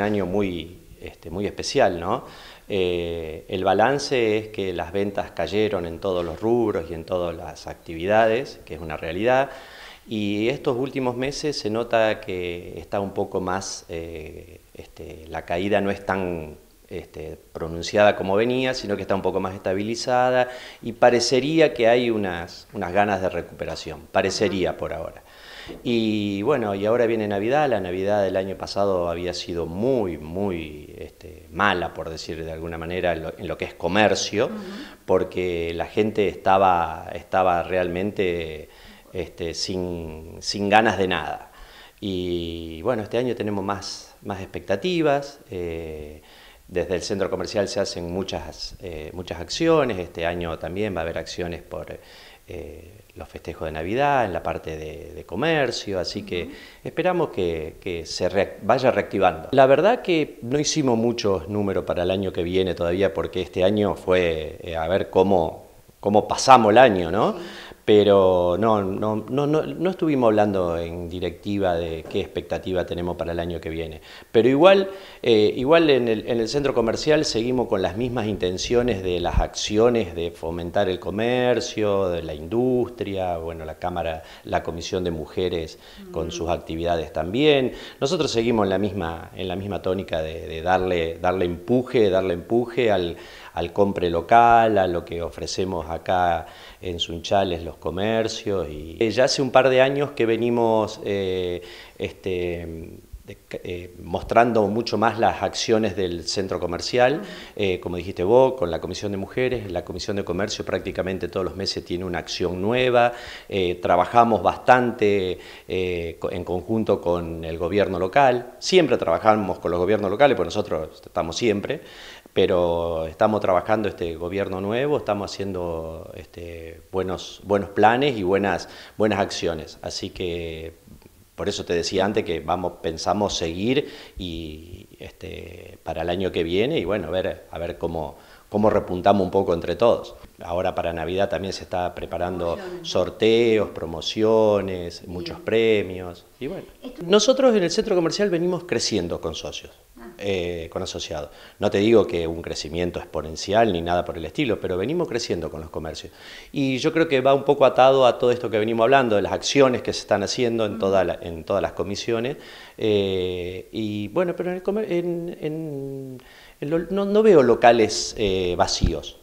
año muy, este, muy especial, ¿no? Eh, el balance es que las ventas cayeron en todos los rubros y en todas las actividades, que es una realidad, y estos últimos meses se nota que está un poco más, eh, este, la caída no es tan este, pronunciada como venía, sino que está un poco más estabilizada y parecería que hay unas, unas ganas de recuperación, parecería por ahora. Y bueno, y ahora viene Navidad, la Navidad del año pasado había sido muy, muy este, mala, por decir de alguna manera, en lo, que es comercio, porque la gente estaba, estaba realmente este, sin, ganas de nada. Y bueno, este año tenemos más, más expectativas. Eh, desde el centro comercial se hacen muchas, eh, muchas acciones, este año también va a haber acciones por eh, los festejos de Navidad, en la parte de, comercio, así que esperamos que, se vaya reactivando. La verdad que no hicimos muchos números para el año que viene todavía, porque este año fue eh, a ver cómo, cómo pasamos el año, ¿no? Pero no, no, estuvimos hablando en directiva de qué expectativa tenemos para el año que viene. Pero igual, eh, igual en el, centro comercial seguimos con las mismas intenciones de las acciones de fomentar el comercio, de la industria, bueno, la Cámara, la Comisión de Mujeres con sus actividades también. Nosotros seguimos en la misma, en la misma tónica de, darle, darle empuje, darle empuje al, al compre local, a lo que ofrecemos acá en Sunchales, comercio. Y, ya hace un par de años que venimos eh, este, eh, mostrando mucho más las acciones del centro comercial, eh, como dijiste vos, con la Comisión de Mujeres, la Comisión de Comercio prácticamente todos los meses tiene una acción nueva, trabajamos bastante en conjunto con el gobierno local, siempre trabajamos con los gobiernos locales, pues nosotros estamos siempre, pero estamos trabajando este gobierno nuevo, estamos haciendo este, buenos, buenos planes y buenas, buenas acciones. Así que por eso te decía antes que vamos, pensamos seguir y este, para el año que viene y bueno, a ver, a ver cómo, repuntamos un poco entre todos. Ahora para Navidad también se está preparando sorteos, promociones, muchos premios. Y nosotros en el centro comercial venimos creciendo con socios. Eh, con asociados. No te digo que un crecimiento exponencial ni nada por el estilo, pero venimos creciendo con los comercios. Y yo creo que va un poco atado a todo esto que venimos hablando, de las acciones que se están haciendo en, en todas las comisiones. Eh, y bueno, pero en en, no, veo locales eh, vacíos.